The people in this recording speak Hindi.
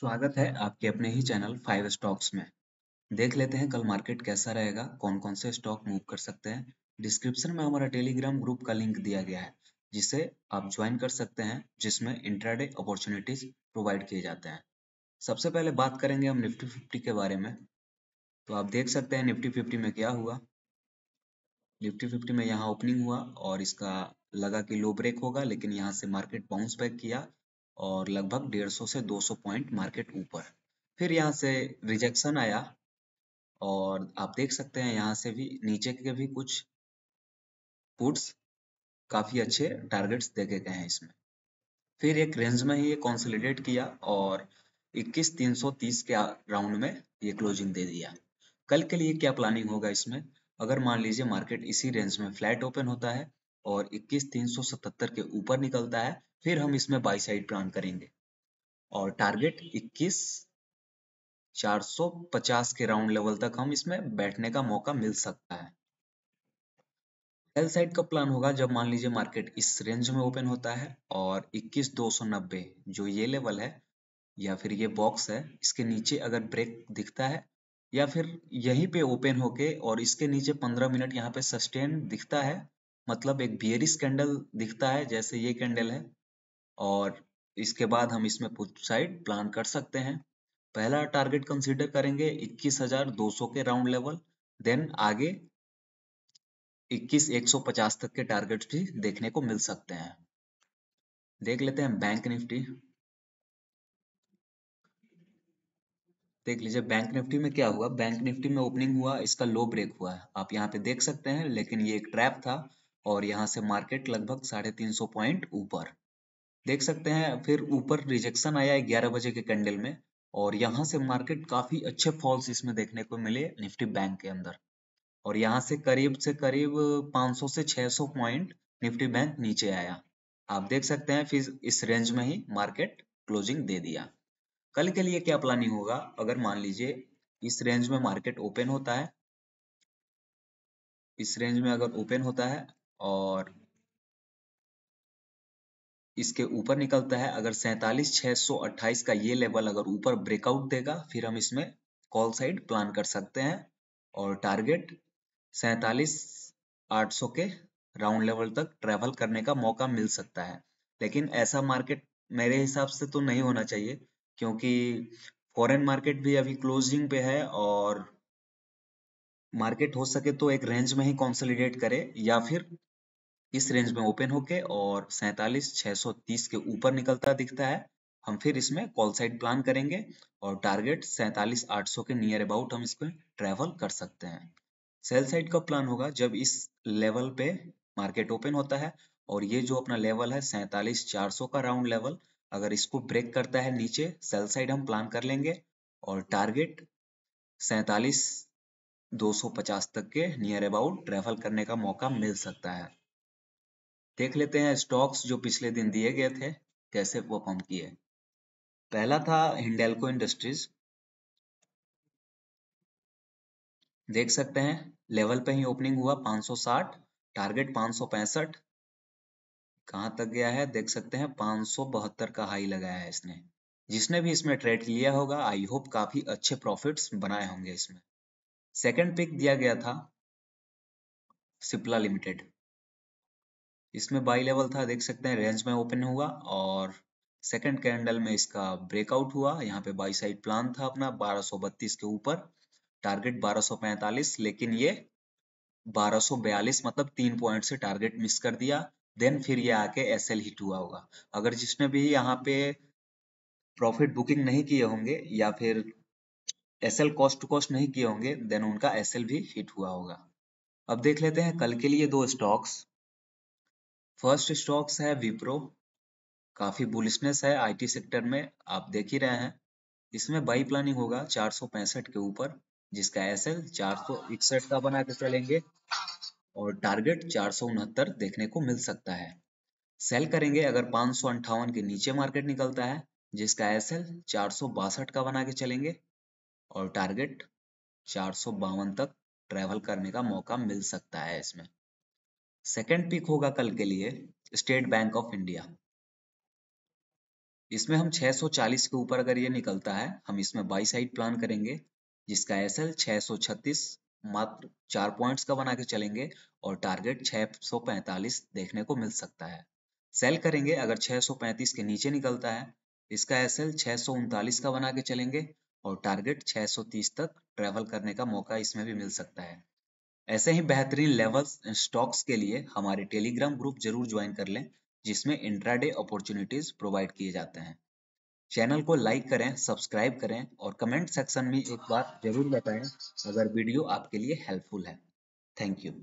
स्वागत है आपके अपने ही चैनल फाइव स्टॉक्स में देख लेते हैं कल मार्केट कैसा रहेगा कौन कौन से स्टॉक मूव कर सकते हैं डिस्क्रिप्शन में हमारा टेलीग्राम ग्रुप का लिंक दिया गया है जिसे आप ज्वाइन कर सकते हैं जिसमें इंट्राडे अपॉर्चुनिटीज प्रोवाइड किए जाते हैं सबसे पहले बात करेंगे हम निफ्टी फिफ्टी के बारे में तो आप देख सकते हैं निफ्टी फिफ्टी में क्या हुआ निफ्टी फिफ्टी में यहाँ ओपनिंग हुआ और इसका लगा कि लो ब्रेक होगा लेकिन यहाँ से मार्केट बाउंस बैक किया और लगभग 150 से 200 पॉइंट मार्केट ऊपर फिर यहाँ से रिजेक्शन आया और आप देख सकते हैं यहाँ से भी नीचे के भी कुछ पुट्स काफी अच्छे टारगेट्स देखे गए हैं इसमें फिर एक रेंज में ही ये कॉन्सोलिडेट किया और 21,330 के राउंड में ये क्लोजिंग दे दिया कल के लिए क्या प्लानिंग होगा इसमें अगर मान लीजिए मार्केट इसी रेंज में फ्लैट ओपन होता है और इक्कीस तीन सौ सतहत्तर के ऊपर निकलता है फिर हम इसमें बाई साइड प्लान करेंगे और टारगेट इक्कीस 450 के राउंड लेवल तक हम इसमें बैठने का मौका मिल सकता है सेल साइड का प्लान होगा जब मान लीजिए मार्केट इस रेंज में ओपन होता है और 21,290 जो ये लेवल है या फिर ये बॉक्स है इसके नीचे अगर ब्रेक दिखता है या फिर यहीं पे ओपन होके और इसके नीचे 15 मिनट यहाँ पे सस्टेन दिखता है मतलब एक बियरिस कैंडल दिखता है जैसे ये कैंडल है और इसके बाद हम इसमें पुट साइड प्लान कर सकते हैं पहला टारगेट कंसीडर करेंगे 21,200 के राउंड लेवल देन आगे 21,150 तक के टारगेट्स भी देखने को मिल सकते हैं देख लेते हैं बैंक निफ्टी देख लीजिए बैंक निफ्टी में क्या हुआ बैंक निफ्टी में ओपनिंग हुआ इसका लो ब्रेक हुआ है आप यहाँ पे देख सकते हैं लेकिन ये एक ट्रैप था और यहाँ से मार्केट लगभग साढ़े तीन सौ पॉइंट ऊपर देख सकते हैं फिर ऊपर रिजेक्शन आया है ग्यारह बजे के कैंडल में और यहाँ से मार्केट काफी अच्छे फॉल्स इसमें देखने को मिले निफ्टी बैंक के अंदर और यहाँ से करीब से करीब 500 से 600 पॉइंट निफ्टी बैंक नीचे आया आप देख सकते हैं फिर इस रेंज में ही मार्केट क्लोजिंग दे दिया कल के लिए क्या प्लानिंग होगा अगर मान लीजिए इस रेंज में मार्केट ओपन होता है इस रेंज में अगर ओपन होता है और इसके ऊपर निकलता है अगर सैतालीस छह सौ अट्ठाईस का ये लेवल अगर ऊपर ब्रेकआउट देगा फिर हम इसमें कॉल साइड प्लान कर सकते हैं और टारगेट सैतालीस आठ सौ के राउंड लेवल तक ट्रेवल करने का मौका मिल सकता है लेकिन ऐसा मार्केट मेरे हिसाब से तो नहीं होना चाहिए क्योंकि फॉरेन मार्केट भी अभी क्लोजिंग पे है और मार्केट हो सके तो एक रेंज में ही कॉन्सोलिडेट करे या फिर इस रेंज में ओपन होके और सैतालीस के ऊपर निकलता दिखता है हम फिर इसमें कॉल साइड प्लान करेंगे और टारगेट सैतालीस के नियर अबाउट हम इसमें ट्रेवल कर सकते हैं सेल साइड का प्लान होगा जब इस लेवल पे मार्केट ओपन होता है और ये जो अपना लेवल है सैतालीस चार सौ का राउंड लेवल अगर इसको ब्रेक करता है नीचे सेल साइड हम प्लान कर लेंगे और टारगेट सैतालीस पचास तक के नियर अबाउट ट्रेवल करने का मौका मिल सकता है देख लेते हैं स्टॉक्स जो पिछले दिन दिए गए थे कैसे परफॉर्म किए पहला था हिंडेलको इंडस्ट्रीज देख सकते हैं लेवल पे ही ओपनिंग हुआ 560 टारगेट 565 कहां तक गया है देख सकते हैं पांच का हाई लगाया है इसने जिसने भी इसमें ट्रेड लिया होगा आई होप काफी अच्छे प्रॉफिट्स बनाए होंगे इसमें सेकंड पिक दिया गया था सिप्ला लिमिटेड इसमें बाई लेवल था देख सकते हैं रेंज में ओपन हुआ और सेकंड कैंडल में इसका ब्रेकआउट हुआ यहाँ पे बाई साइड प्लान था अपना 1232 के ऊपर टारगेट 1245 लेकिन ये 1242 मतलब तीन पॉइंट से टारगेट मिस कर दिया देन फिर ये आके एस एल हिट हुआ होगा अगर जिसने भी यहाँ पे प्रॉफिट बुकिंग नहीं किए होंगे या फिर S L cost to cost नहीं किए होंगे देन उनका एस एल भी हिट हुआ होगा अब देख लेते हैं कल के लिए दो स्टॉक्स फर्स्ट स्टॉक्स है विप्रो काफी बुलिशनेस है आईटी सेक्टर में आप देख ही रहे हैं इसमें बाई प्लानिंग होगा चार के ऊपर जिसका एस एल चार का बना के चलेंगे और टारगेट चार देखने को मिल सकता है सेल करेंगे अगर पाँच के नीचे मार्केट निकलता है जिसका एस एल चार का बना के चलेंगे और टारगेट चार तक ट्रेवल करने का मौका मिल सकता है इसमें सेकेंड पिक होगा कल के लिए स्टेट बैंक ऑफ इंडिया इसमें हम 640 के ऊपर अगर ये निकलता है हम इसमें बाई साइड प्लान करेंगे जिसका एस एल मात्र चार पॉइंट्स का बना के चलेंगे और टारगेट 645 देखने को मिल सकता है सेल करेंगे अगर 635 के नीचे निकलता है इसका एस एल का बना के चलेंगे और टारगेट 630 तक ट्रेवल करने का मौका इसमें भी मिल सकता है ऐसे ही बेहतरीन लेवल स्टॉक्स के लिए हमारे टेलीग्राम ग्रुप जरूर ज्वाइन कर लें जिसमें इंट्राडे अपॉर्चुनिटीज प्रोवाइड किए जाते हैं चैनल को लाइक करें सब्सक्राइब करें और कमेंट सेक्शन में एक बार जरूर बताएं अगर वीडियो आपके लिए हेल्पफुल है थैंक यू